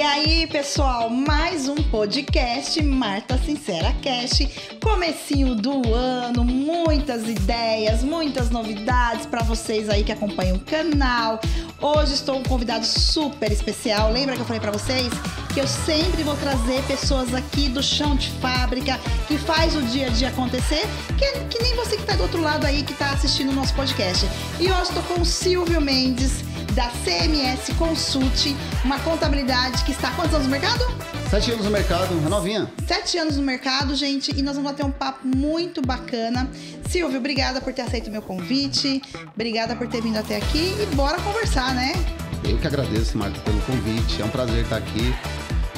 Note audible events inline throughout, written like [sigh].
E aí, pessoal, mais um podcast Marta Sincera Cash. Comecinho do ano, muitas ideias, muitas novidades para vocês aí que acompanham o canal. Hoje estou com um convidado super especial. Lembra que eu falei para vocês que eu sempre vou trazer pessoas aqui do chão de fábrica que faz o dia a dia acontecer, que, que nem você que tá do outro lado aí que tá assistindo o nosso podcast. E hoje estou com o Silvio Mendes da CMS Consult, uma contabilidade que está há quantos anos no mercado? Sete anos no mercado, é novinha. Sete anos no mercado, gente, e nós vamos bater um papo muito bacana. Silvio, obrigada por ter aceito o meu convite, obrigada por ter vindo até aqui e bora conversar, né? Eu que agradeço, Marco, pelo convite. É um prazer estar aqui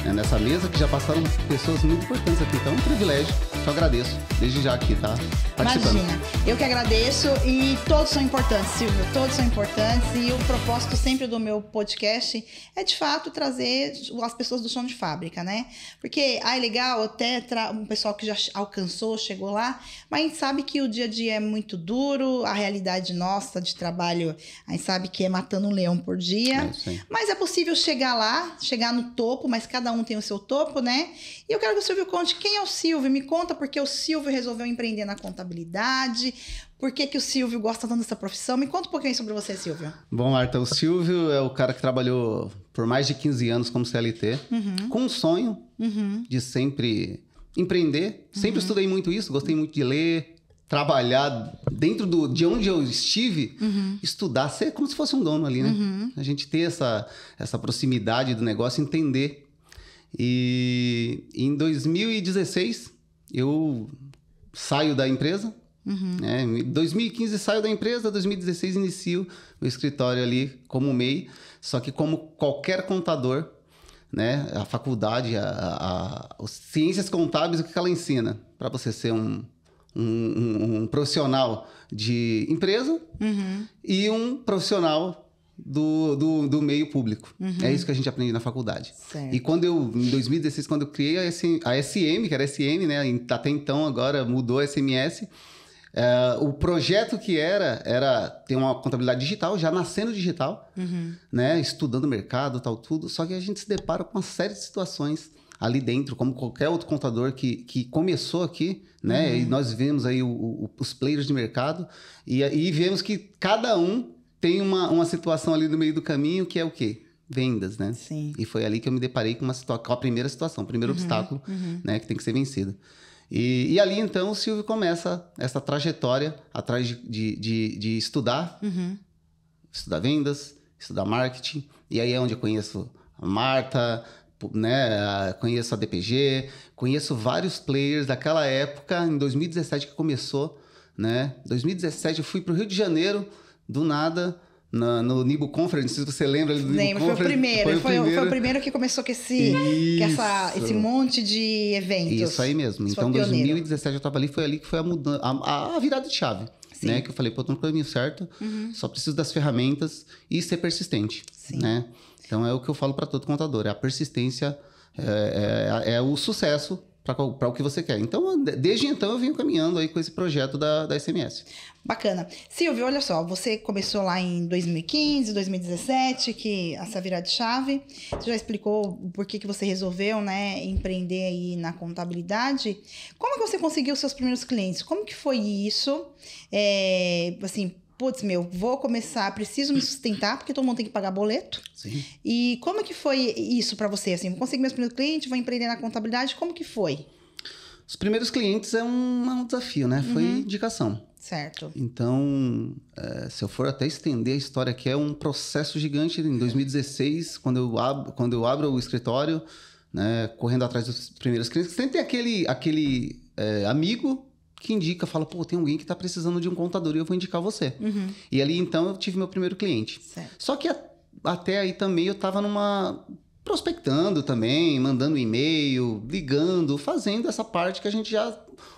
né, nessa mesa, que já passaram pessoas muito importantes aqui. Então é um privilégio. Só agradeço desde já aqui, tá? Participando. Imagina. Eu que agradeço e todos são importantes, Silvio. Todos são importantes e o propósito sempre do meu podcast é, de fato, trazer as pessoas do chão de fábrica, né? Porque, ah, é legal, até um pessoal que já alcançou, chegou lá, mas a gente sabe que o dia a dia é muito duro, a realidade nossa de trabalho, a gente sabe que é matando um leão por dia. É, mas é possível chegar lá, chegar no topo, mas cada um tem o seu topo, né? E eu quero que o Silvio conte quem é o Silvio. Me conta porque o Silvio resolveu empreender na contabilidade, por que, que o Silvio gosta tanto dessa profissão? Me conta um pouquinho sobre você, Silvio. Bom, Marta, o Silvio é o cara que trabalhou por mais de 15 anos como CLT, uhum. com o sonho uhum. de sempre empreender. Sempre uhum. estudei muito isso, gostei muito de ler, trabalhar dentro do, de onde eu estive, uhum. estudar, ser como se fosse um dono ali, né? Uhum. A gente ter essa, essa proximidade do negócio, entender e em 2016 eu saio da empresa. Uhum. Né? Em 2015 saio da empresa, 2016 inicio o escritório ali como MEI. Só que como qualquer contador, né? A faculdade, a, a, a ciências contábeis, o que ela ensina para você ser um, um, um, um, profissional de empresa uhum. e um profissional do, do, do meio público. Uhum. É isso que a gente aprende na faculdade. Certo. E quando eu, em 2016, quando eu criei a, SM, que era SM, né? Até então, agora mudou a SMS. Uh, eh, o projeto que era, era ter uma contabilidade digital, já nascendo digital, uhum. né? Estudando mercado, tal, tudo. Só que a gente se depara com uma série de situações ali dentro, como qualquer outro contador que, que começou aqui, né? Uhum. E nós vemos aí o, o, os players de mercado e, e vemos que cada um tem uma, uma situação ali no meio do caminho que é o quê? Vendas, né? Sim. E foi ali que eu me deparei com, uma com a primeira situação, o primeiro uhum, obstáculo uhum. Né, que tem que ser vencido. E, e, ali então o Silvio começa essa trajetória atrás de, de, de, de estudar, uhum. estudar vendas, estudar marketing. E aí é onde eu conheço a Marta, né? Conheço a DPG, conheço vários players daquela época, em 2017 que começou, né? 2017 eu fui para o Rio de Janeiro do nada, na, no Nibo Conference, se você lembra do Lembro, foi o primeiro. Foi o, foi, primeiro. foi o primeiro que começou com esse, essa, esse monte de eventos. Isso aí mesmo. Então, em 2017 eu estava ali, foi ali que foi a mudança, a, a virada de chave. Né? Que eu falei, pô, tô no caminho certo, uhum. só preciso das ferramentas e ser persistente. Né? Então é o que eu falo para todo contador: é a persistência, é, é, é o sucesso para o que você quer. Então, desde então eu venho caminhando aí com esse projeto da, da SMS. Bacana. Silvio, olha só, você começou lá em 2015, 2017, que essa virada de chave. Você já explicou por que, que você resolveu, né, empreender aí na contabilidade. Como que você conseguiu seus primeiros clientes? Como que foi isso? É, assim, putz, meu, vou começar, preciso me sustentar, porque todo mundo tem que pagar boleto. Sim. E como que foi isso para você? Assim, vou conseguir meus primeiros clientes, vou empreender na contabilidade, como que foi? Os primeiros clientes é um, é um desafio, né? Foi uhum. indicação. Certo. Então, é, se eu for até estender a história aqui, é um processo gigante. Em 2016, quando eu abro, quando eu abro o escritório, né, correndo atrás dos primeiros clientes, sempre tem aquele, aquele é, amigo que indica, fala, pô, tem alguém que está precisando de um contador e eu vou indicar você. Uhum. E ali então eu tive meu primeiro cliente. Certo. Só que a, até aí também eu estava numa prospectando também, mandando e-mail, ligando, fazendo essa parte que a gente já.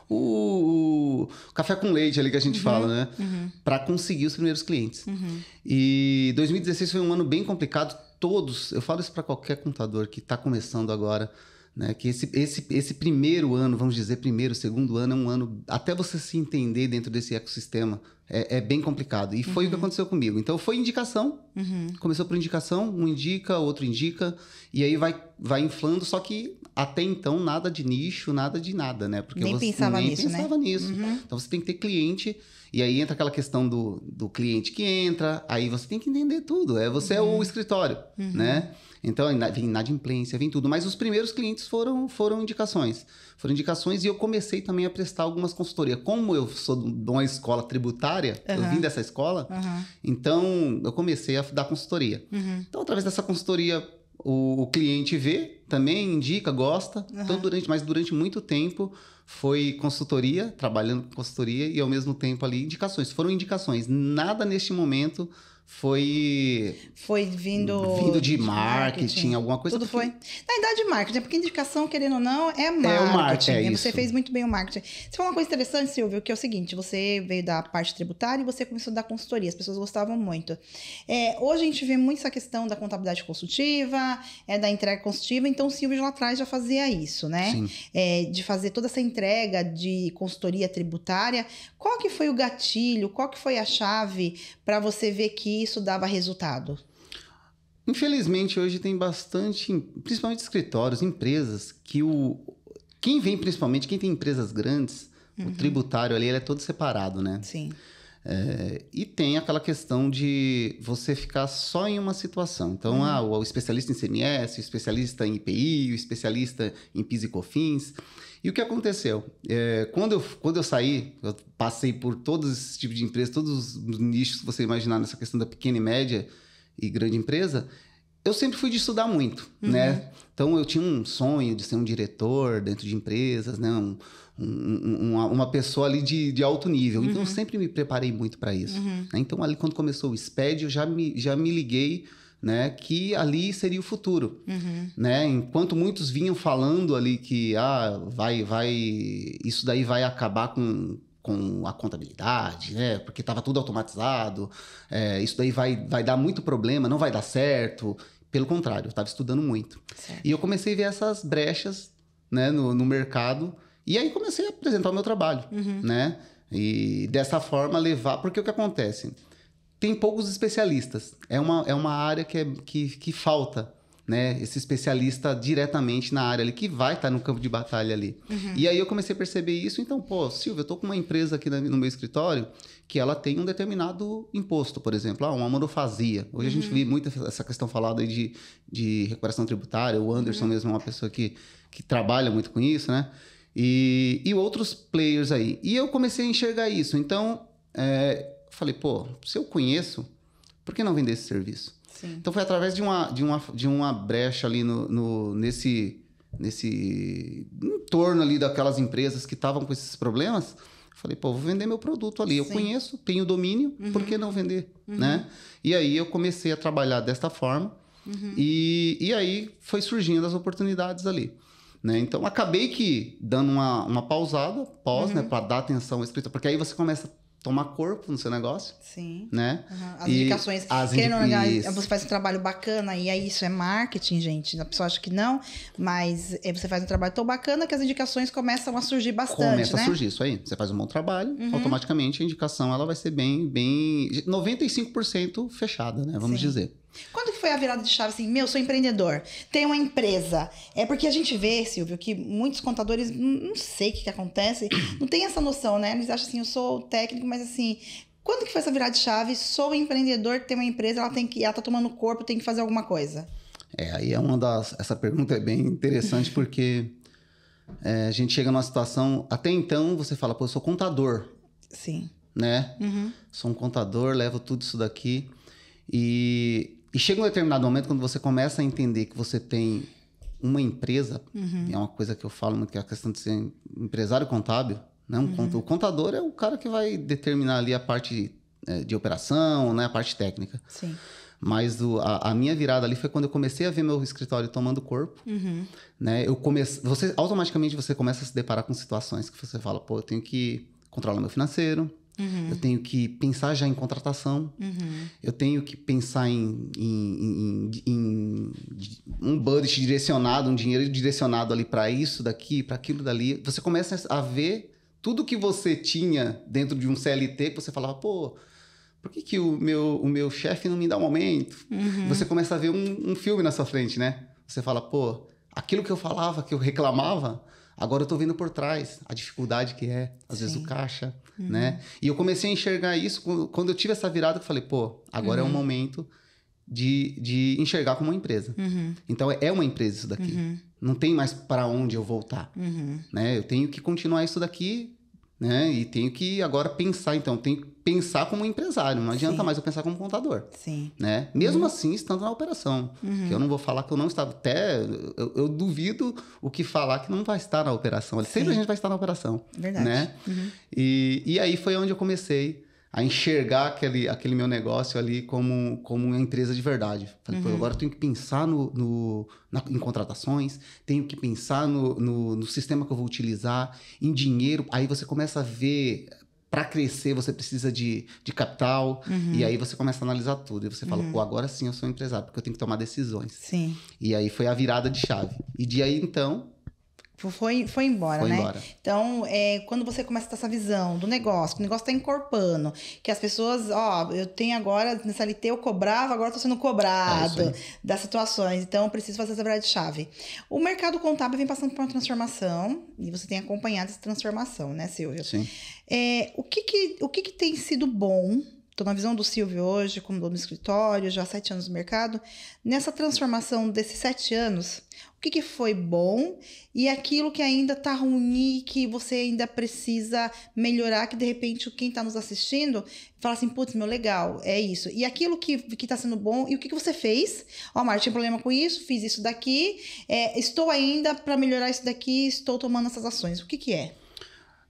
O, o café com leite ali que a gente uhum, fala, né? Uhum. Para conseguir os primeiros clientes. Uhum. E 2016 foi um ano bem complicado. Todos, eu falo isso para qualquer contador que está começando agora. Né? Que esse, esse, esse primeiro ano, vamos dizer, primeiro, segundo ano, é um ano. Até você se entender dentro desse ecossistema é, é bem complicado. E uhum. foi o que uhum. aconteceu comigo. Então foi indicação. Uhum. Começou por indicação, um indica, outro indica, e aí vai, vai inflando, só que até então nada de nicho, nada de nada, né? Porque nem você pensava nem nisso, né? pensava né? nisso. Uhum. Então você tem que ter cliente e aí entra aquela questão do, do cliente que entra, aí você tem que entender tudo. É você uhum. é o uhum. escritório, uhum. né? Então vem inadimplência, vem tudo. Mas os primeiros clientes foram, foram indicações. Foram indicações e eu comecei também a prestar algumas consultorias. Como eu sou de uma escola tributária, uhum. eu vim dessa escola, então eu comecei a dar consultoria. Uhum. Então, através dessa consultoria, o, o cliente vê também indica, gosta. Uhum. Então, durante, mas durante muito tempo foi consultoria, trabalhando com consultoria e ao mesmo tempo ali indicações. Foram indicações. Nada neste momento foi foi vindo vindo de, de marketing, marketing, alguma coisa tudo foi na idade marketing porque indicação querendo ou não é marketing, é o marketing né? é você fez muito bem o marketing você falou uma coisa interessante Silvio que é o seguinte você veio da parte tributária e você começou a dar consultoria as pessoas gostavam muito é, hoje a gente vê muito essa questão da contabilidade consultiva é da entrega consultiva então Tom então, Silves lá atrás já fazia isso, né? É, de fazer toda essa entrega de consultoria tributária. Qual que foi o gatilho? Qual que foi a chave para você ver que isso dava resultado? Infelizmente, hoje tem bastante, principalmente escritórios, empresas, que o. Quem vem, principalmente, quem tem empresas grandes, uhum. o tributário ali ele é todo separado, né? Sim. É, e tem aquela questão de você ficar só em uma situação. Então, uhum. ah, o, o, especialista em CMS, o especialista em IPI, o especialista em PIS e COFINS. E o que aconteceu? É, quando, eu, quando eu saí, eu passei por todos esses tipos de empresas, todos os nichos que você imaginar nessa questão da pequena e média e grande empresa, eu sempre fui de estudar muito, uhum. né? Então eu tinha um sonho de ser um diretor dentro de empresas, né? Um, um, uma, uma, pessoa ali de, de alto nível. Uhum. Então eu uhum. sempre me preparei muito para isso. Uhum. Né? Então ali quando começou o SPED, eu já me, já me liguei né, que ali seria o futuro, uhum. né? Enquanto muitos vinham falando ali que ah, vai, vai, isso daí vai acabar com, com a contabilidade, né? Porque estava tudo automatizado, é, isso daí vai, vai dar muito problema, não vai dar certo. Pelo contrário, eu estava estudando muito. Certo. E eu comecei a ver essas brechas né, no, no mercado. E aí comecei a apresentar o meu trabalho, uhum. né? E dessa forma levar... Porque o que acontece? Tem poucos especialistas. É uma, é uma área que, é, que, que falta, né? Esse especialista diretamente na área ali, que vai estar tá no campo de batalha ali. Uhum. E aí eu comecei a perceber isso. Então, pô, Silvio, eu tô com uma empresa aqui no meu escritório que ela tem um determinado imposto, por exemplo, ah, uma monofasia. Hoje uhum. a gente uhum. vê muito essa questão falada de, de recuperação tributária, o Anderson uhum. mesmo é uma pessoa que, que trabalha muito com isso, né? E, e outros players aí. E eu comecei a enxergar isso. Então, é, falei, pô, se eu conheço, por que não vender esse serviço? Sim. Então foi através de uma, de uma, de uma brecha ali no, no nesse, nesse entorno ali daquelas empresas que estavam com esses problemas Falei, pô, vou vender meu produto ali. Eu Sim. conheço, tenho domínio, uhum. por que não vender? Uhum. Né? E aí eu comecei a trabalhar desta forma. Uhum. E, e aí foi surgindo as oportunidades ali. Né? Então acabei que dando uma, uma pausada, pós, né, uhum. para dar atenção ao porque aí você começa a tomar corpo no seu negócio. Sim. Né? Uhum. As e indicações. As indi... organiz... É, você faz um trabalho bacana e é isso, é marketing, gente. A pessoa acha que não, mas é, você faz um trabalho tão bacana que as indicações começam a surgir bastante. Começa né? a surgir, isso aí. Você faz um bom trabalho, uhum. automaticamente a indicação ela vai ser bem, bem. 95% fechada, né? Vamos Sim. dizer. Quando que foi a virada de chave assim, meu, sou empreendedor, tenho uma empresa? É porque a gente vê, Silvio, que muitos contadores, não sei o que, que acontece, [clears throat] não tem essa noção, né? Eles acham assim, eu sou técnico, mas assim, quando que foi essa virada de chave? Sou empreendedor, tenho uma empresa, ela tem que, ela tá tomando corpo, tem que fazer alguma coisa. É, aí é uma das. Essa pergunta é bem interessante porque é, a gente chega numa situação. Até então você fala, pô, eu sou contador. Sim. Né? Uhum. Sou um contador, levo tudo isso daqui. E e chega um determinado momento quando você começa a entender que você tem uma empresa, uhum. é uma coisa que eu falo muito, que é a questão de ser empresário contábil. Né? Um uhum. O contador é o cara que vai determinar ali a parte é, de, operação, né? a parte técnica. Sim. Mas o, a, a, minha virada ali foi quando eu comecei a ver meu escritório tomando corpo, uhum. né? Eu comecei, você automaticamente você começa a se deparar com situações que você fala, pô, eu tenho que controlar meu financeiro, Uhum. Eu tenho que pensar já em contratação. Uhum. Eu tenho que pensar em, em, em, em, um budget direcionado, um dinheiro direcionado ali para isso, daqui, para aquilo dali. Você começa a ver tudo que você tinha dentro de um CLT que você falava, pô, por que, que o meu, o meu chefe não me dá um aumento? Uhum. Você começa a ver um, um filme na sua frente, né? Você fala, pô, aquilo que eu falava, que eu reclamava Agora eu tô vendo por trás a dificuldade que é, às Sim. vezes, o caixa, uhum. né? E eu comecei a enxergar isso quando eu tive essa virada, eu falei, pô, agora é uhum. é o momento de, de enxergar como uma empresa. Uhum. Então é, é uma empresa isso daqui. Uhum. Não tem mais para onde eu voltar, uhum. né? Eu tenho que continuar isso daqui né? E tenho que agora pensar, então, tenho que pensar como empresário, não adianta Sim. mais eu pensar como contador. Sim. Né? Mesmo uhum. assim, estando na operação, uhum. que eu não vou falar que eu não estava, até eu, eu, duvido o que falar que não vai estar na operação, Sim. sempre a gente vai estar na operação. Verdade. Né? Uhum. E, e aí foi onde eu comecei a enxergar aquele, aquele meu negócio ali como, como uma empresa de verdade. Falei, uhum. pô, agora eu tenho que pensar no, no na, em contratações, tenho que pensar no, no, no sistema que eu vou utilizar, em dinheiro. Aí você começa a ver para crescer você precisa de, de capital uhum. e aí você começa a analisar tudo e você fala uhum. pô agora sim eu sou um empresário porque eu tenho que tomar decisões sim e aí foi a virada de chave e de aí então Tipo, foi, foi embora, foi né? Embora. Então, é, quando você começa a ter essa visão do negócio, que o negócio está encorpando, que as pessoas, ó, eu tenho agora, nessa LT eu cobrava, agora estou sendo cobrado é das situações. Então, preciso fazer essa verdade chave. O mercado contábil vem passando por uma transformação, e você tem acompanhado essa transformação, né, Silvio? Sim. É, o que, que, o que, que tem sido bom Estou na visão do Silvio hoje, como dono do escritório, já há sete anos no mercado. Nessa transformação desses sete anos, que, que foi bom e aquilo que ainda tá ruim, que você ainda precisa melhorar, que de repente quem tá nos assistindo fala assim, putz, meu, legal, é isso. E aquilo que, que tá sendo bom, e o que, que você fez? Ó, oh, Mari, tinha problema com isso, fiz isso daqui, é, estou ainda para melhorar isso daqui, estou tomando essas ações. O que que é?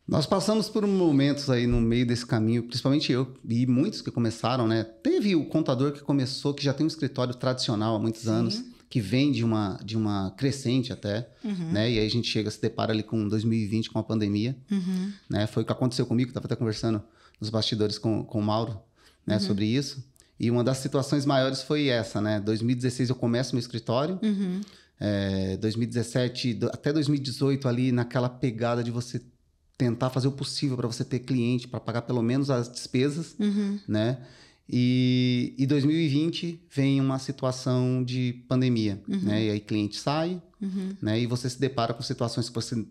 Nós passamos por momentos aí no meio desse caminho, principalmente eu e muitos que começaram, né? Teve o contador que começou, que já tem um escritório tradicional há muitos Sim. anos que vem de uma, de uma crescente até, uhum. né? E aí a gente chega, se depara ali com 2020, com a pandemia, uhum. né? Foi o que aconteceu comigo, Tava até conversando nos bastidores com, com o Mauro, né? Uhum. Sobre isso. E uma das situações maiores foi essa, né? 2016 eu começo meu escritório, uhum. é, 2017 até 2018 ali naquela pegada de você tentar fazer o possível para você ter cliente, para pagar pelo menos as despesas, uhum. né? E, e 2020 vem uma situação de pandemia, uhum. né? E aí cliente sai, uhum. né? E você se depara com situações que você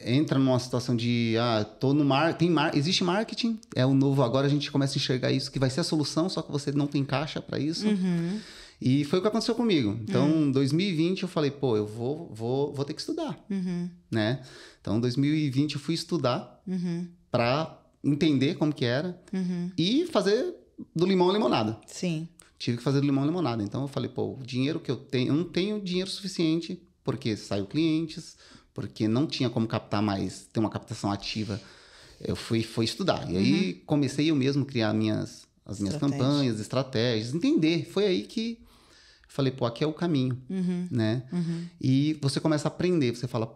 entra numa situação de ah, tô no mar, tem mar, existe marketing, é o novo, agora a gente começa a enxergar isso que vai ser a solução, só que você não tem caixa para isso. Uhum. E foi o que aconteceu comigo. Então, uhum. 2020 eu falei, pô, eu vou vou, vou ter que estudar, uhum. né? Então, 2020 eu fui estudar uhum. para entender como que era uhum. e fazer do limão à limonada. Sim. Tive que fazer do limão à limonada. Então eu falei, pô, o dinheiro que eu tenho, eu não tenho dinheiro suficiente, porque saiu clientes, porque não tinha como captar mais, ter uma captação ativa. Eu fui, fui estudar. E uhum. aí comecei eu mesmo criar minhas, as minhas campanhas, estratégias, entender. Foi aí que falei, pô, aqui é o caminho, uhum. né? Uhum. E você começa a aprender, você fala,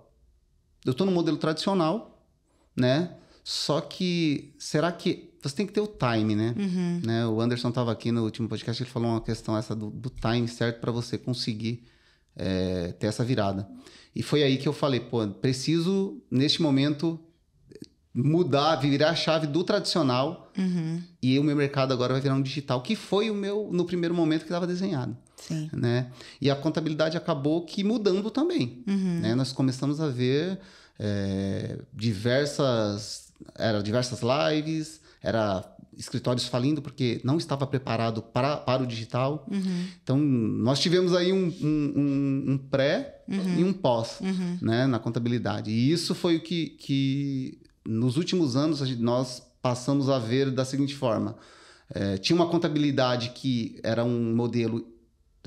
eu estou no modelo tradicional, né? Só que será que você tem que ter o time, né? Uhum. né? O Anderson estava aqui no último podcast, ele falou uma questão essa do, do time certo para você conseguir é, ter essa virada. E foi aí que eu falei, pô, preciso neste momento mudar, virar a chave do tradicional uhum. e o meu mercado agora vai virar um digital, que foi o meu no primeiro momento que estava desenhado. Sim. Né? E a contabilidade acabou que mudando também. Uhum. Né? Nós começamos a ver é, diversas era diversas lives, era escritórios falindo porque não estava preparado para, para o digital. Uhum. Então, nós tivemos aí um, um, um, um pré uhum. e um pós uhum. né, na contabilidade. E isso foi o que, que, nos últimos anos, nós passamos a ver da seguinte forma. É, tinha uma contabilidade que era um modelo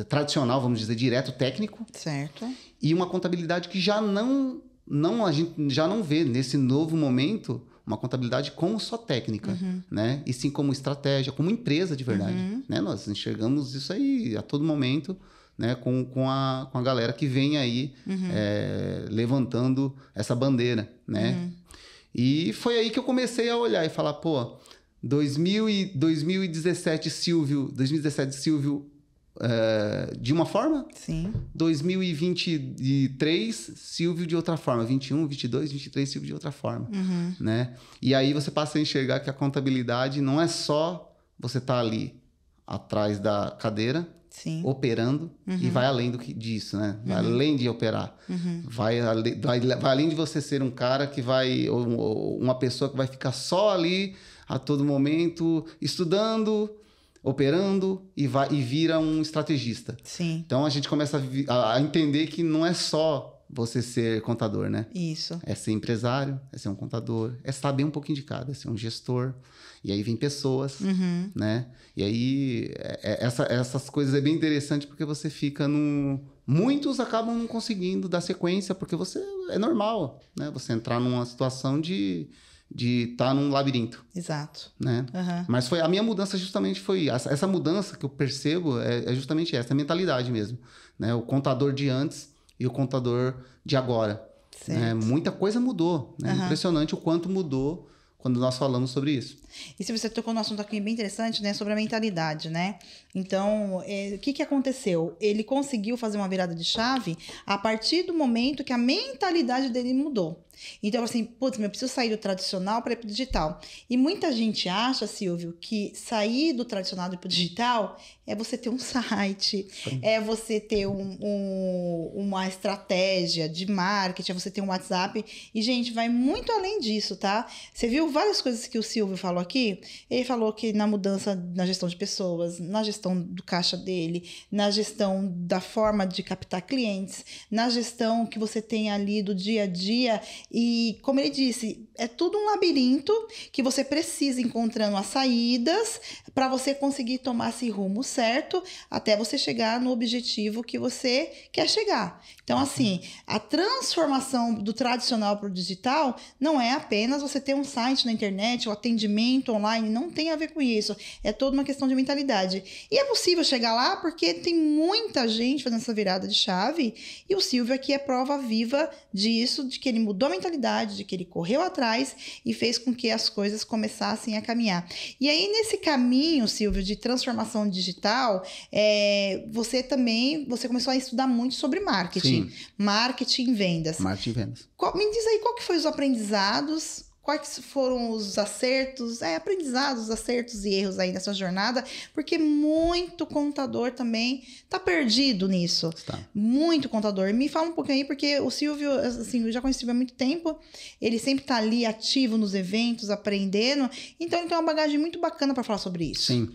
tradicional, vamos dizer, direto técnico. Certo. E uma contabilidade que já não, não a gente já não vê nesse novo momento uma contabilidade como só técnica, uhum. né? E sim como estratégia, como empresa de verdade, uhum. né? Nós enxergamos isso aí a todo momento, né? Com, com, a, com a galera que vem aí uhum. é, levantando essa bandeira, né? Uhum. E foi aí que eu comecei a olhar e falar, pô, 2000 e, 2017 Silvio, 2017 Silvio é, de uma forma. Sim. 2023, Silvio de outra forma. 21, 22, 23, Silvio de outra forma. Uhum. Né? E aí você passa a enxergar que a contabilidade não é só você estar tá ali atrás da cadeira, Sim. operando uhum. e vai além do que disso, né? Vai uhum. além de operar. Uhum. Vai, vai, vai, além de você ser um cara que vai, ou, ou uma pessoa que vai ficar só ali a todo momento, estudando, operando e, vai, e vira um estrategista. Sim. Então a gente começa a, a entender que não é só você ser contador, né? Isso. É ser empresário, é ser um contador, é saber um pouquinho de cada, é ser um gestor. E aí vem pessoas, uhum. né? E aí é, é essa, essas coisas é bem interessante porque você fica no. Muitos acabam não conseguindo dar sequência, porque você é normal, né? Você entrar numa situação de de estar tá num labirinto. Exato. Né? Uhum. Mas foi a minha mudança justamente foi essa mudança que eu percebo é, é justamente essa é mentalidade mesmo, né? O contador de antes e o contador de agora. Né? Muita coisa mudou. Né? Uhum. Impressionante o quanto mudou quando nós falamos sobre isso. E se você tocou no assunto aqui bem interessante, né, sobre a mentalidade, né? Então, é, o que, que aconteceu? Ele conseguiu fazer uma virada de chave a partir do momento que a mentalidade dele mudou. Então, assim, putz, eu preciso sair do tradicional para ir para o digital. E muita gente acha, Silvio, que sair do tradicional para o digital é você ter um [laughs] site, é você ter um, um, uma estratégia de marketing, é você ter um WhatsApp. E, gente, vai muito além disso, tá? Você viu várias coisas que o Silvio falou aqui? Ele falou que na mudança na gestão de pessoas, na gestão do caixa dele, na gestão da forma de captar clientes, na gestão que você tem ali do dia a dia e como ele disse, é tudo um labirinto que você precisa encontrando as saídas para você conseguir tomar esse rumo certo até você chegar no objetivo que você quer chegar. Então, assim, a transformação do tradicional para o digital não é apenas você ter um site na internet, o um atendimento online, não tem a ver com isso. É toda uma questão de mentalidade. E é possível chegar lá porque tem muita gente fazendo essa virada de chave e o Silvio aqui é prova viva disso, de que ele mudou a mentalidade mentalidade de que ele correu atrás e fez com que as coisas começassem a caminhar. E aí, nesse caminho, Silvio, de transformação digital, é, você também você começou a estudar muito sobre marketing. Sim. Marketing e vendas. Marketing e vendas. Qual, me diz aí qual que foi os aprendizados quais foram os acertos, é, aprendizados, acertos e erros aí nessa jornada, porque muito contador também tá perdido nisso. Tá. Muito contador. Me fala um pouquinho aí, porque o Silvio, assim, eu já conheci o Silvio há muito tempo, ele sempre tá ali ativo nos eventos, aprendendo, então ele tem uma bagagem muito bacana para falar sobre isso. Sim.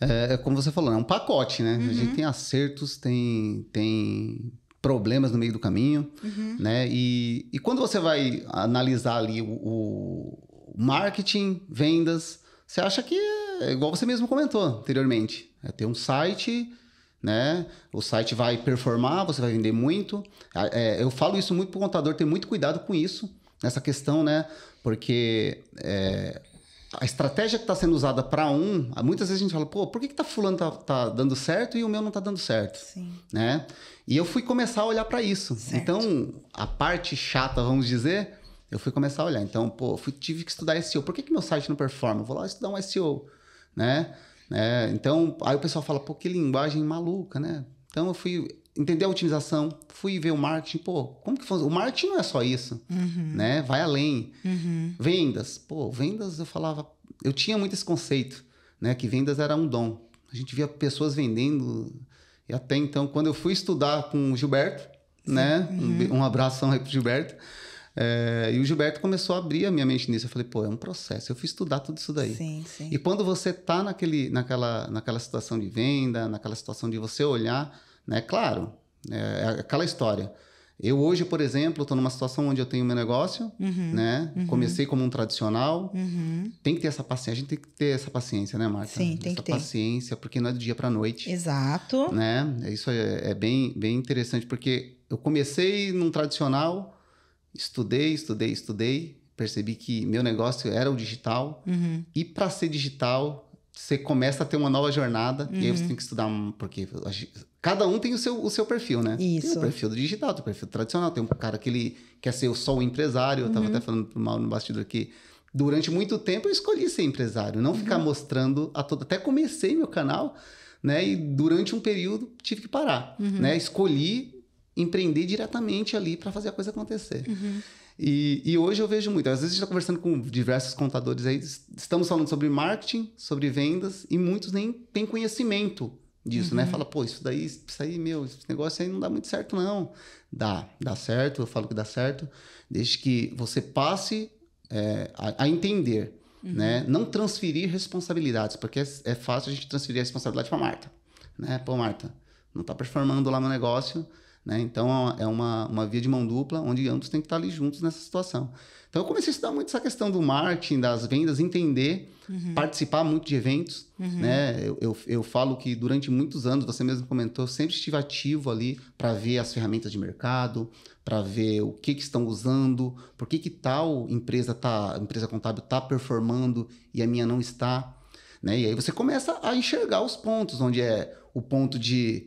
É, é como você falou, né? é um pacote, né? Uhum. A gente uhum. tem acertos, tem, tem problemas no meio do caminho, uhum. né? E, e quando você vai analisar ali o, o, marketing, vendas, você acha que é igual você mesmo comentou anteriormente, é ter um site, né? O site vai performar, você vai vender muito. É, eu falo isso muito para o contador ter muito cuidado com isso nessa questão, né? Porque é, a estratégia que está sendo usada para um, muitas vezes a gente fala, pô, por que, que tá fulano tá, tá dando certo e o meu não tá dando certo? Sim. Né? E eu fui começar a olhar para isso. Certo. Então, a parte chata, vamos dizer, eu fui começar a olhar. Então, pô, fui, tive que estudar SEO. Por que, que meu site não performa? Eu vou lá estudar um SEO, né? É, então, aí o pessoal fala, pô, que linguagem maluca, né? Então, eu fui entender a utilização, fui ver o marketing, pô, como que funciona? O marketing não é só isso, uhum. né? Vai além. Uhum. Vendas, pô, vendas eu falava, eu tinha muito esse conceito, né? Que vendas era um dom. A gente via pessoas vendendo e até então, quando eu fui estudar com o Gilberto, Sim. né? Uhum. Um, um abração aí pro Gilberto. É, e o Gilberto começou a abrir a minha mente nisso. Eu falei, pô, é um processo. Eu fui estudar tudo isso daí. Sim, sim. E quando você tá naquele, naquela, naquela situação de venda, naquela situação de você olhar né? Claro, é, é aquela história. Eu hoje, por exemplo, estou numa situação onde eu tenho meu negócio, uhum, né? Uhum. Comecei como um tradicional. Uhum. Tem que ter essa paciência. A gente tem que ter essa paciência, né, Marta? Sim, tem essa que ter. paciência, porque não é do dia para noite. Exato. Né? Isso é, é, bem, bem interessante, porque eu comecei num tradicional, estudei, estudei, estudei, percebi que meu negócio era o digital. Uhum. E para ser digital, você começa a ter uma nova jornada, e aí você uhum. tem que estudar, porque Cada um tem o seu, o seu perfil, né? Isso. Tem o perfil digital, tem o perfil tradicional. Tem um cara que ele quer ser só um empresário. Eu tava uhum. até falando pro Mauro no bastidor aqui. Durante muito tempo eu escolhi ser empresário, não ficar uhum. mostrando a todo. Até comecei meu canal, né? E durante um período tive que parar, uhum. né? Escolhi empreender diretamente ali para fazer a coisa acontecer. Uhum. E, e, hoje eu vejo muito. Às vezes a gente está conversando com diversos contadores aí, estamos falando sobre marketing, sobre vendas, e muitos nem têm conhecimento disso, né? uhum. né? Fala, pô, isso daí, isso aí, meu, esse negócio aí não dá muito certo, não. Dá, dá certo, eu falo que dá certo, desde que você passe é, a, a, entender, uhum. né? Não transferir responsabilidades, porque é, é fácil a gente transferir a responsabilidade para Marta, né? Pô, Marta, não tá performando lá no negócio, né? Então é uma, é uma via de mão dupla, onde ambos têm que estar tá ali juntos nessa situação. Então eu comecei a estudar muito essa questão do marketing, das vendas, entender, uhum. participar muito de eventos. Uhum. Né? Eu, eu, eu, falo que durante muitos anos, você mesmo comentou, eu sempre estive ativo ali para ver as ferramentas de mercado, para ver o que, que estão usando, por que, que tal empresa tá, empresa contábil está performando e a minha não está. Né? E aí você começa a enxergar os pontos, onde é o ponto de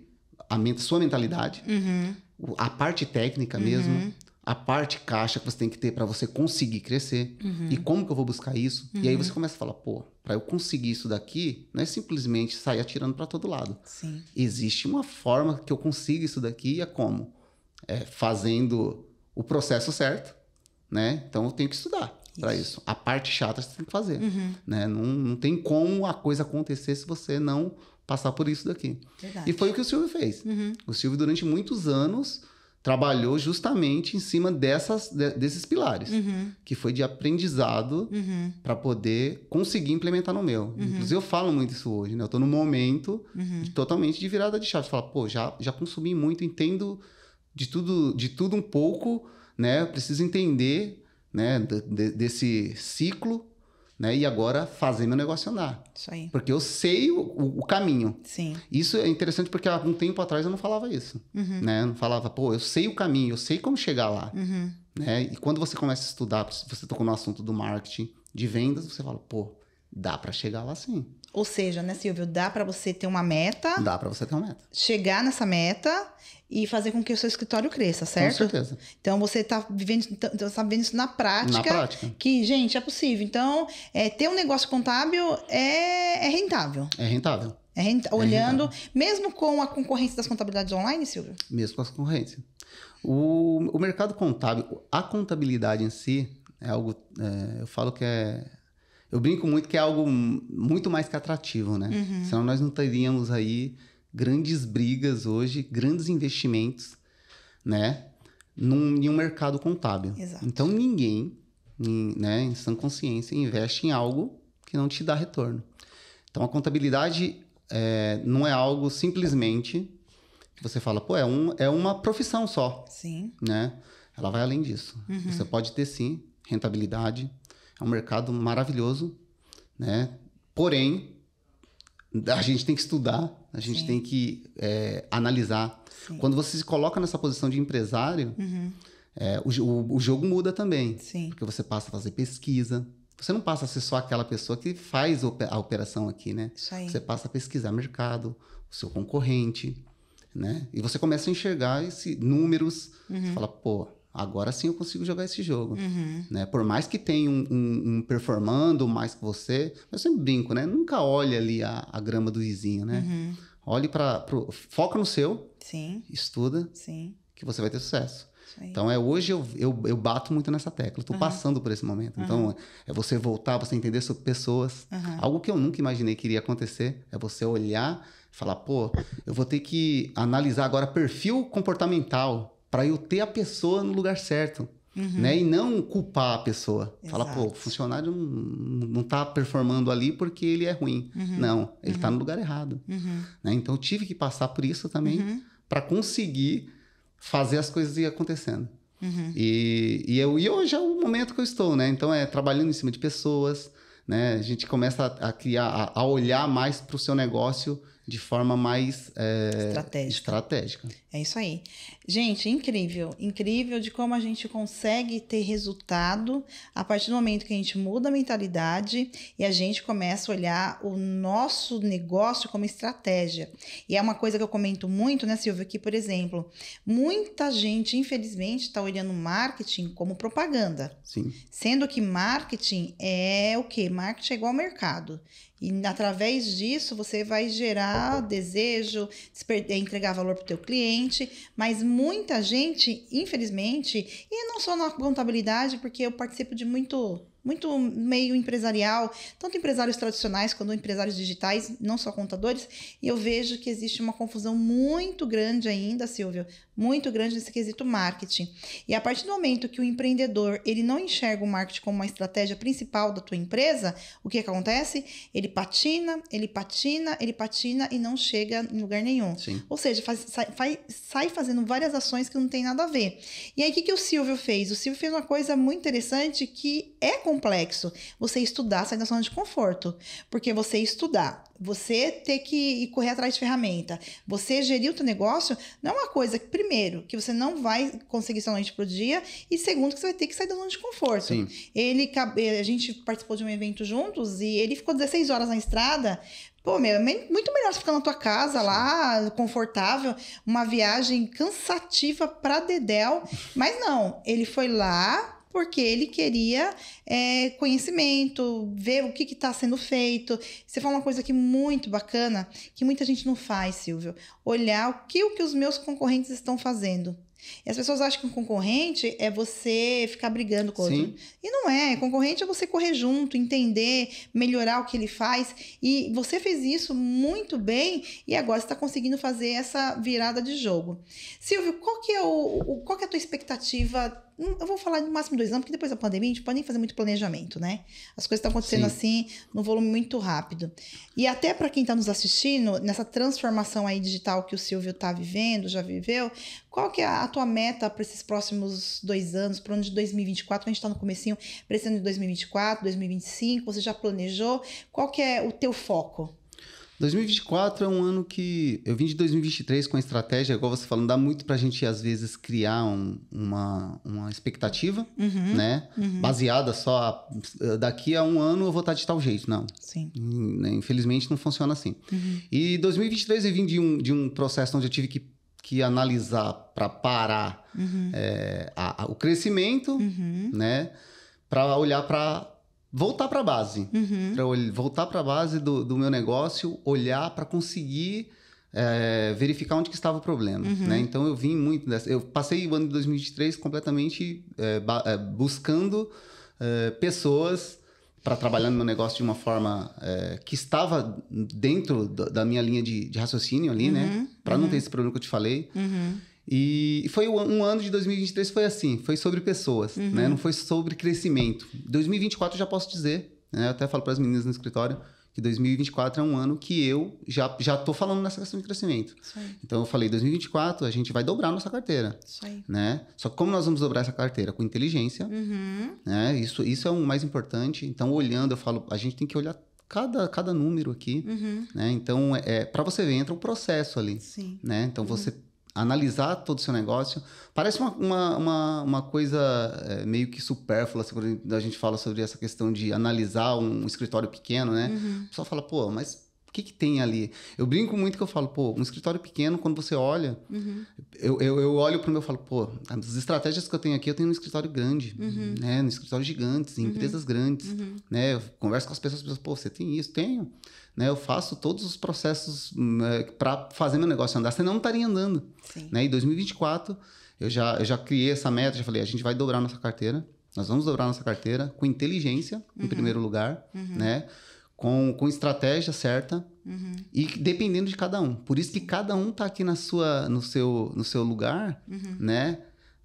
a sua mentalidade, uhum. a parte técnica mesmo, uhum a parte caixa que você tem que ter para você conseguir crescer uhum. e como que eu vou buscar isso uhum. e aí uhum. você começa a falar pô para eu conseguir isso daqui não é simplesmente sair atirando para todo lado Sim. existe uma forma que eu consiga isso daqui e é como é fazendo o processo certo né então eu tenho que estudar para isso a parte chata você tem que fazer uhum. né não, não tem como a coisa acontecer se você não passar por isso daqui Verdade. e foi o que o Silvio fez uhum. o Silvio durante muitos anos trabalhou justamente em cima dessas, de, desses pilares, uhum. que foi de aprendizado uhum. para poder conseguir implementar no meu. Uhum. Inclusive, eu falo muito isso hoje, né? Eu estou num momento uhum. totalmente de virada de chave. Falar, pô, já, já consumi muito, entendo de tudo, de tudo um pouco, né? preciso entender né, de, desse ciclo né? E agora fazer meu negócio andar. Isso aí. Porque eu sei o, o caminho. Sim. Isso é interessante porque há um tempo atrás eu não falava isso, uhum. né? Eu não falava, pô, eu sei o caminho, eu sei como chegar lá, uhum. né? E quando você começa a estudar, você tocou no assunto do marketing, de vendas, você fala, pô, dá para chegar lá sim. Ou seja, né, Silvio, dá para você ter uma meta. Dá para você ter uma meta. Chegar nessa meta e fazer com que o seu escritório cresça, certo? Com certeza. Então você está vivendo, então, então, tá vendo isso na prática. Na prática. Que, gente, é possível. Então, é, ter um negócio contábil é, é rentável. É rentável. É, é Olhando, rentável. mesmo com a concorrência das contabilidades online, Silvio? Mesmo com a concorrência. O, o mercado contábil, a contabilidade em si, é algo. É, eu falo que é eu brinco muito que é algo muito mais que atrativo, né? Uhum. Senão nós não teríamos aí grandes brigas hoje, grandes investimentos, né? Num, em um mercado contábil. Exato. Então ninguém, em, né, em sã consciência, investe em algo que não te dá retorno. Então a contabilidade é, não é algo simplesmente que você fala, pô, é, um, é uma profissão só. Sim. Né? Ela vai além disso. Uhum. Você pode ter sim rentabilidade, é um mercado maravilhoso, né? Porém, a gente tem que estudar, a gente Sim. tem que é, analisar. Sim. Quando você se coloca nessa posição de empresário, uhum. é, o, o, o, jogo muda também. Sim. Porque você passa a fazer pesquisa. Você não passa a ser só aquela pessoa que faz a operação aqui, né? Isso aí. Você passa a pesquisar mercado, o seu concorrente, né? E você começa a enxergar esses números. Uhum. Você fala, pô, agora sim eu consigo jogar esse jogo. Uhum. Né? Por mais que tenha um, um, um, performando mais que você, eu sempre brinco, né? Nunca olhe ali a, a grama do vizinho, né? Uhum. Olhe para. Foca no seu. Sim. Estuda. Sim. Que você vai ter sucesso. Então é hoje eu, eu, eu, bato muito nessa tecla. Estou uhum. passando por esse momento. Uhum. Então é você voltar, você entender sobre pessoas. Uhum. Algo que eu nunca imaginei que iria acontecer é você olhar, falar, pô, eu vou ter que analisar agora perfil comportamental para eu ter a pessoa no lugar certo. Uhum. Né? E não culpar a pessoa. Exato. Fala, pô, o funcionário não está performando ali porque ele é ruim. Uhum. Não, ele está uhum. no lugar errado. Uhum. Né? Então, eu tive que passar por isso também uhum. para conseguir fazer as coisas ir acontecendo. Uhum. E, e, eu, e hoje é o momento que eu estou, né? Então, é trabalhando em cima de pessoas, né? A gente começa a, a criar, a, a olhar mais para o seu negócio de forma mais é, estratégica. estratégica. É isso aí. Gente, incrível, incrível de como a gente consegue ter resultado a partir do momento que a gente muda a mentalidade e a gente começa a olhar o nosso negócio como estratégia. E é uma coisa que eu comento muito, né, Silvia, que, por exemplo, muita gente, infelizmente, está olhando marketing como propaganda. Sim. Sendo que marketing é o quê? Marketing é igual ao mercado. E através disso você vai gerar desejo, entregar valor para o teu cliente gente, mas muita gente, infelizmente, e não só na contabilidade, porque eu participo de muito muito meio empresarial, tanto empresários tradicionais quanto empresários digitais, não só contadores, e eu vejo que existe uma confusão muito grande ainda, Silvio, muito grande nesse quesito marketing. E a partir do momento que o empreendedor ele não enxerga o marketing como uma estratégia principal da tua empresa, o que, que acontece? Ele patina, ele patina, ele patina e não chega em lugar nenhum. Sim. Ou seja, faz, sai, faz, sai, fazendo várias ações que não tem nada a ver. E aí o que, que o Silvio fez? O Silvio fez uma coisa muito interessante que é complexo. Você estudar, sair da zona de conforto. Porque você estudar, você ter que correr atrás de ferramenta, você gerir o teu negócio, não é uma coisa que, primeiro, que você não vai conseguir somente noite o dia, e segundo, que você vai ter que sair da zona de conforto. Sim. Ele, eh, a gente participou de um evento juntos e ele ficou 16 horas na estrada Pô, meu, é muito melhor você ficar na tua casa lá, confortável, uma viagem cansativa para Dedel. Mas não, ele foi lá, porque ele queria é, conhecimento, ver o que está sendo feito. Você fala uma coisa aqui muito bacana, que muita gente não faz, Silvio. Olhar o que, o que os meus concorrentes estão fazendo. E as pessoas acham que um concorrente é você ficar brigando com ele outro. E não é. Concorrente é você correr junto, entender, melhorar o que ele faz. E você fez isso muito bem e agora está conseguindo fazer essa virada de jogo. Silvio, qual que é, o, o qual que é a tua expectativa eu vou falar no máximo dois anos, porque depois da pandemia a gente pode nem fazer muito planejamento, né? As coisas estão acontecendo Sim. assim, num volume muito rápido. E até para quem está nos assistindo, nessa transformação aí digital que o Silvio está vivendo, já viveu, qual que é a tua meta para esses próximos dois anos, para o ano de 2024, que a gente está no comecinho, para esse ano de 2024, 2025, você já planejou? Qual que é o teu foco? 2024 é um ano que. Eu vim de 2023 com a estratégia, igual você falando, dá muito pra gente, às vezes, criar um, uma, uma expectativa, uhum, né? Uhum. Baseada só. A, eh, daqui a um ano eu vou estar de tal jeito. Não. Sim. Hum, né? Infelizmente não funciona assim. Uhum. E 2023 eu vim de um, de um processo onde eu tive que, que analisar para parar é, a, a, o crescimento, uhum. né? Para olhar para voltar para a base, uhum. voltar para a base do, do, meu negócio, olhar para conseguir é, verificar onde que estava o problema. Uhum. Né? Então eu vim muito dessa. Eu passei o ano de 2023 completamente é, é, buscando é, pessoas para trabalhar no meu negócio de uma forma é, que estava dentro da minha linha de, de raciocínio ali, né? uhum. né? Para não ter uhum. esse problema que eu te falei. Uhum. E foi um ano de 2023 foi assim, foi sobre pessoas, uhum. né? Não foi sobre crescimento. 2024 eu já posso dizer, né? Eu até falo para as meninas no escritório que 2024 é um ano que eu já já tô falando nessa questão de crescimento. Então eu falei 2024 a gente vai dobrar nossa carteira, né? Só que como nós vamos dobrar essa carteira com inteligência, uhum. né? Isso isso é o mais importante. Então olhando eu falo a gente tem que olhar cada, cada número aqui, uhum. né? Então, é, é para você ver, entra um processo ali, Sim. né? Então, uhum. você analisar todo o seu negócio. Parece uma, uma, uma, uma coisa é, meio que supérflua assim, quando a gente fala sobre essa questão de analisar um escritório pequeno, né? Uhum. O pessoal fala, pô, mas o que, que tem ali? Eu brinco muito que eu falo, pô, um escritório pequeno, quando você olha, uhum. eu, eu, eu, olho para o meu e falo, pô, as estratégias que eu tenho aqui, eu tenho um escritório grande, uhum. né? Um escritório gigante, em uhum. empresas grandes, uhum. né? Eu converso com as pessoas, as pessoas, pô, você tem isso? Tenho né? Eu faço todos os processos né, para fazer meu negócio andar, senão não estaria andando. Sim. Né? Em 2024, eu já, eu já criei essa meta, já falei, a gente vai dobrar nossa carteira, nós vamos dobrar nossa carteira com inteligência, uhum. em primeiro lugar, uhum. né? Com, com estratégia certa uhum. e dependendo de cada um. Por isso que cada um está aqui na sua, no, seu, no seu lugar, uhum. né?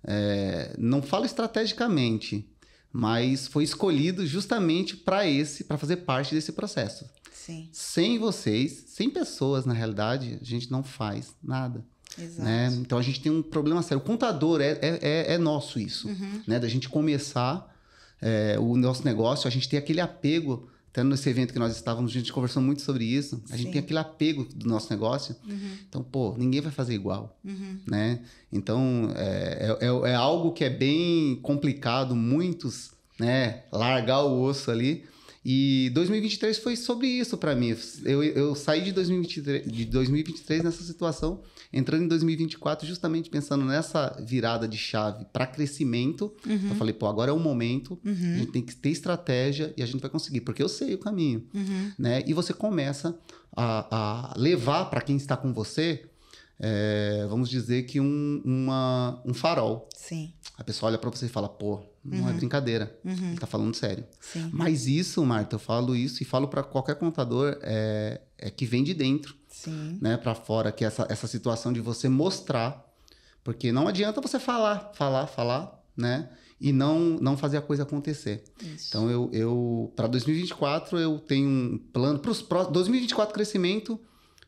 É, não falo estrategicamente, mas foi escolhido justamente para esse, para fazer parte desse processo. Sim. Sem vocês, sem pessoas, na realidade, a gente não faz nada. Né? Então a gente tem um problema sério. O contador é, é, é, é nosso isso, uhum. né? Da gente começar é, o nosso negócio, a gente tem aquele apego até nesse evento que nós estávamos, a gente conversou muito sobre isso. A Sim. gente tem aquele apego do nosso negócio. Uhum. Então, pô, ninguém vai fazer igual, uhum. né? Então, é, é, é, é algo que é bem complicado, muitos, né? Largar o osso ali. E 2023 foi sobre isso para mim. Eu, eu saí de 2023, de 2023 nessa situação entrando em 2024 justamente pensando nessa virada de chave para crescimento. Uhum. Eu falei, pô, agora é o momento, uhum. a gente tem que ter estratégia e a gente vai conseguir, porque eu sei o caminho, uhum. né? E você começa a, a levar para quem está com você, é, vamos dizer que um, uma, um farol. Sim. A pessoa olha para você e fala, pô, não é uhum. é brincadeira. Uhum. Ele tá falando sério. Sim. Mas isso, Marta, eu falo isso e falo para qualquer contador, é, é que vem de dentro, Sim. né, para fora, que é essa, essa situação de você mostrar, porque não adianta você falar, falar, falar, né, e não não fazer a coisa acontecer. Isso. Então eu, eu para 2024 eu tenho um plano para os próximos 2024 crescimento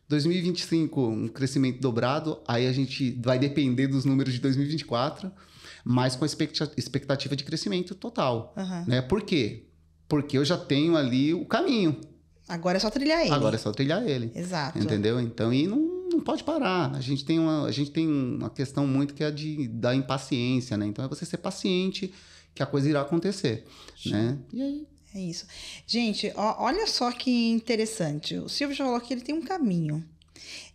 2025 um crescimento dobrado, aí a gente vai depender dos números de 2024, mas com a expectativa de crescimento total, uhum. né? Por quê? Porque eu já tenho ali o caminho, Agora é só trilhar ele. Agora é só trilhar ele. Exato. Entendeu? Então, e não, não pode parar. A gente, tem uma, a gente tem uma questão muito que é de, da impaciência, né? Então é você ser paciente que a coisa irá acontecer, Sim. né? E aí... É isso. Gente, ó, olha só que interessante. O Silvio já falou que ele tem um caminho.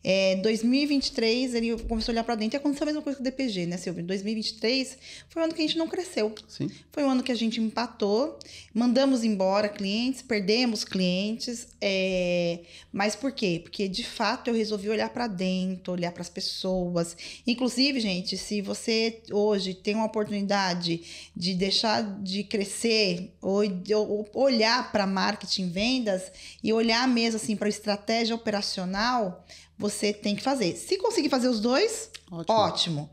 É, 2023, ele começou a olhar para dentro e aconteceu a mesma coisa com o DPG, né, Silvio? 2023 foi o ano que a gente não cresceu. Sim. Foi o ano que a gente empatou, mandamos embora clientes, perdemos clientes. É... Mas por quê? Porque de fato eu resolvi olhar para dentro, olhar para as pessoas. Inclusive, gente, se você hoje tem uma oportunidade de deixar de crescer ou, ou olhar para marketing vendas e olhar mesmo assim para estratégia operacional, você tem que fazer. Se conseguir fazer os dois, ótimo. ótimo.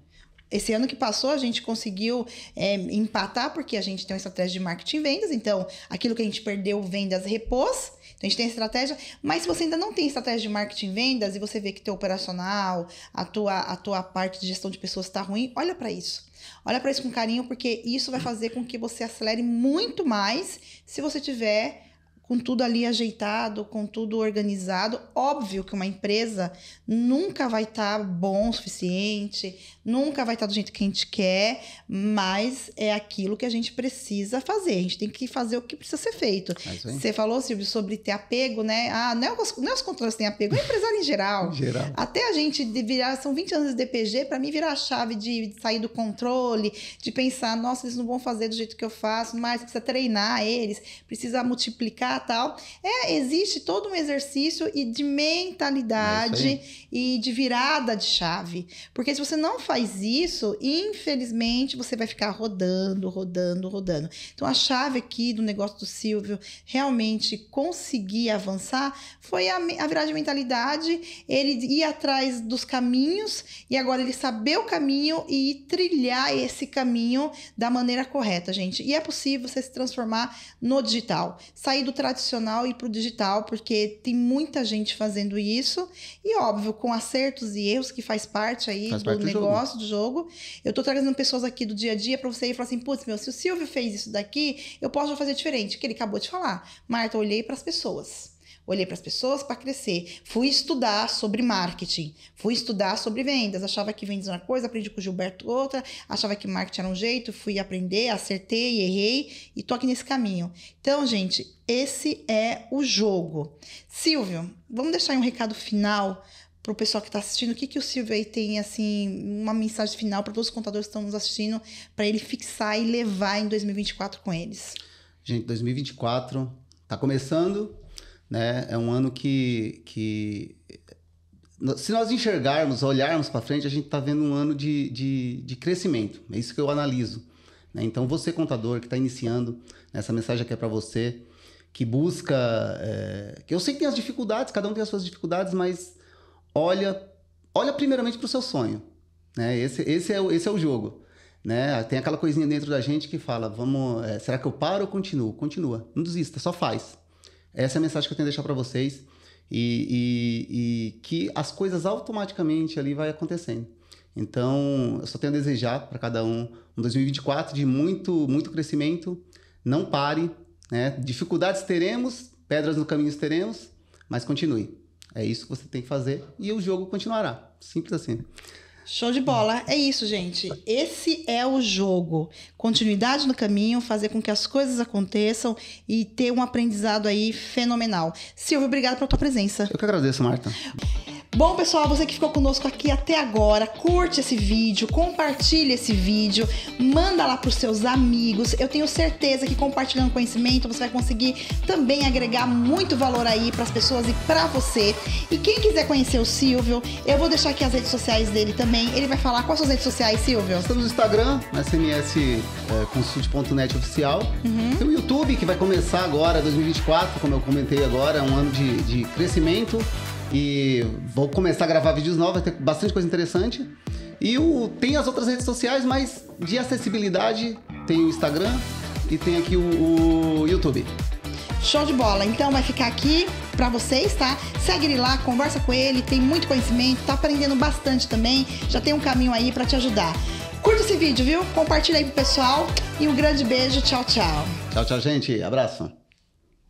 Esse ano que passou, a gente conseguiu é, empatar, porque a gente tem uma estratégia de marketing e vendas. Então, aquilo que a gente perdeu, vendas repôs. Então, a gente tem estratégia. Mas se você ainda não tem estratégia de marketing e vendas e você vê que teu operacional, a tua, a tua parte de gestão de pessoas está ruim, olha para isso. Olha para isso com carinho, porque isso vai hum. fazer com que você acelere muito mais se você tiver com tudo ali ajeitado, com tudo organizado. Óbvio que uma empresa nunca vai estar tá bom o suficiente, nunca vai estar tá do jeito que a gente quer, mas é aquilo que a gente precisa fazer. A gente tem que fazer o que precisa ser feito. É Você falou, Silvio, sobre ter apego, né? Ah, não é os, é os controles que têm apego, é o empresário em geral. em [laughs] geral. Até a gente virar, são 20 anos de DPG, para mim virar a chave de sair do controle, de pensar, nossa, eles não vão fazer do jeito que eu faço, mas precisa treinar eles, precisa multiplicar tal. É, existe todo um exercício e de mentalidade é e de virada de chave. Porque se você não faz isso, infelizmente você vai ficar rodando, rodando, rodando. Então a chave aqui do negócio do Silvio realmente conseguir avançar foi a, a virada de mentalidade, ele ir atrás dos caminhos e agora ele saber o caminho e trilhar esse caminho da maneira correta, gente. E é possível você se transformar no digital. Sair do tradicional e para o digital, porque tem muita gente fazendo isso. E óbvio, com acertos e erros, que faz parte aí faz do parte negócio, do jogo. do jogo. Eu estou trazendo pessoas aqui do dia a dia para você e falar assim: putz, meu, se o Silvio fez isso daqui, eu posso fazer diferente, que ele acabou de falar. Marta, eu olhei para as pessoas. Olhei para as pessoas para crescer. Fui estudar sobre marketing. Fui estudar sobre vendas. Achava que vendas era uma coisa, aprendi com o Gilberto outra. Achava que marketing era um jeito. Fui aprender, acertei, errei e tô aqui nesse caminho. Então, gente, esse é o jogo. Silvio, vamos deixar um recado final para o pessoal que está assistindo, o que, que o Silvio aí tem, assim, uma mensagem final para todos os contadores que estão nos assistindo, para ele fixar e levar em 2024 com eles? Gente, 2024 está começando, né? É um ano que, que se nós enxergarmos, olharmos para frente, a gente está vendo um ano de, de, de, crescimento. É isso que eu analiso. Né? Então, você, contador, que está iniciando, essa mensagem aqui é para você, que busca. É... que eu sei que tem as dificuldades, cada um tem as suas dificuldades, mas olha, olha primeiramente para o seu sonho. Né? Esse, esse, é, o, esse é o jogo. Né? Tem aquela coisinha dentro da gente que fala: vamos, é, será que eu paro ou continuo? Continua, não desista, só faz. Essa é a mensagem que eu tenho a deixar para vocês e, e, e, que as coisas automaticamente ali vai acontecendo. Então, eu só tenho a desejar para cada um um 2024 de muito, muito crescimento. Não pare, né? Dificuldades teremos, pedras no caminho teremos, mas continue. É isso que você tem que fazer e o jogo continuará. Simples assim. Show de bola. É isso, gente. Esse é o jogo. Continuidade no caminho, fazer com que as coisas aconteçam e ter um aprendizado aí fenomenal. Silvio, obrigado pela tua presença. Eu que agradeço, Marta. Bom, pessoal, você que ficou conosco aqui até agora, curte esse vídeo, compartilha esse vídeo, manda lá para os seus amigos. Eu tenho certeza que compartilhando conhecimento você vai conseguir também agregar muito valor aí para as pessoas e para você. E quem quiser conhecer o Silvio, eu vou deixar aqui as redes sociais dele também. Ele vai falar quais são as redes sociais, Silvio? Estamos no Instagram, na sms.consult.net eh, é, oficial. Uhum. Tem o YouTube que vai começar agora, 2024, como eu comentei agora, um ano de, de crescimento. E vou começar a gravar vídeos novos, vai ter bastante coisa interessante. E o, tem as outras redes sociais, mas de acessibilidade tem o Instagram e tem aqui o, o YouTube. Show de bola. Então vai ficar aqui para vocês, tá? Segue ele lá, conversa com ele, tem muito conhecimento, tá aprendendo bastante também, já tem um caminho aí para te ajudar. Curta esse vídeo, viu? Compartilha aí pro pessoal e um grande beijo. Tchau, tchau. Tchau, tchau, gente. Abraço.